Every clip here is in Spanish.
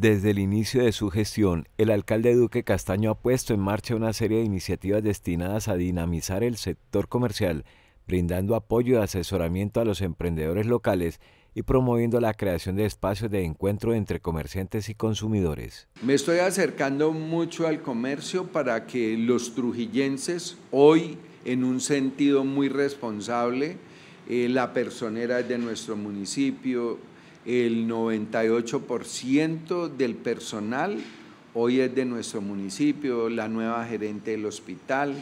Desde el inicio de su gestión, el alcalde Duque Castaño ha puesto en marcha una serie de iniciativas destinadas a dinamizar el sector comercial, brindando apoyo y asesoramiento a los emprendedores locales y promoviendo la creación de espacios de encuentro entre comerciantes y consumidores. Me estoy acercando mucho al comercio para que los trujillenses, hoy en un sentido muy responsable, eh, la personera de nuestro municipio, el 98% del personal hoy es de nuestro municipio, la nueva gerente del hospital,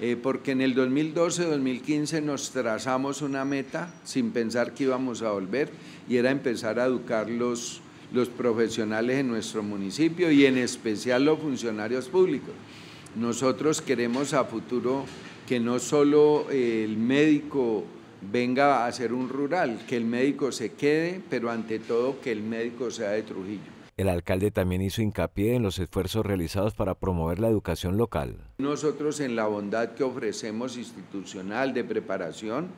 eh, porque en el 2012-2015 nos trazamos una meta sin pensar que íbamos a volver y era empezar a educar los, los profesionales en nuestro municipio y en especial los funcionarios públicos. Nosotros queremos a futuro que no solo el médico venga a ser un rural, que el médico se quede, pero ante todo que el médico sea de Trujillo. El alcalde también hizo hincapié en los esfuerzos realizados para promover la educación local. Nosotros en la bondad que ofrecemos institucional de preparación,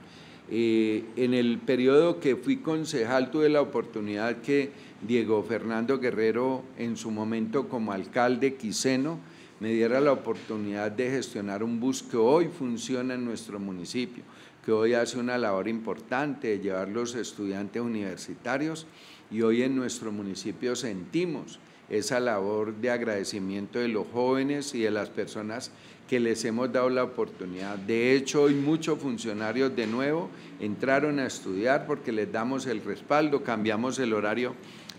eh, en el periodo que fui concejal tuve la oportunidad que Diego Fernando Guerrero, en su momento como alcalde quiseno, me diera la oportunidad de gestionar un bus que hoy funciona en nuestro municipio, que hoy hace una labor importante de llevar los estudiantes universitarios y hoy en nuestro municipio sentimos esa labor de agradecimiento de los jóvenes y de las personas que les hemos dado la oportunidad. De hecho, hoy muchos funcionarios de nuevo entraron a estudiar porque les damos el respaldo, cambiamos el horario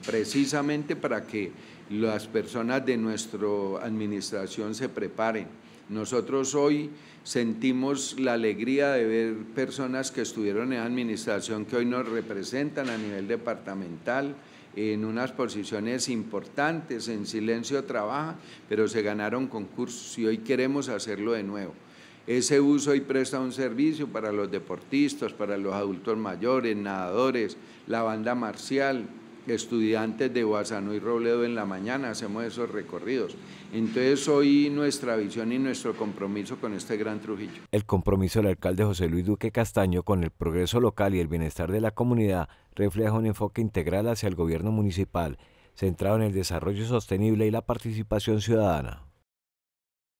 precisamente para que las personas de nuestra administración se preparen. Nosotros hoy sentimos la alegría de ver personas que estuvieron en administración que hoy nos representan a nivel departamental, en unas posiciones importantes, en silencio trabaja, pero se ganaron concursos y hoy queremos hacerlo de nuevo. Ese uso y presta un servicio para los deportistas, para los adultos mayores, nadadores, la banda marcial, estudiantes de Guasano y Robledo en la mañana, hacemos esos recorridos. Entonces hoy nuestra visión y nuestro compromiso con este gran Trujillo. El compromiso del alcalde José Luis Duque Castaño con el progreso local y el bienestar de la comunidad refleja un enfoque integral hacia el gobierno municipal, centrado en el desarrollo sostenible y la participación ciudadana.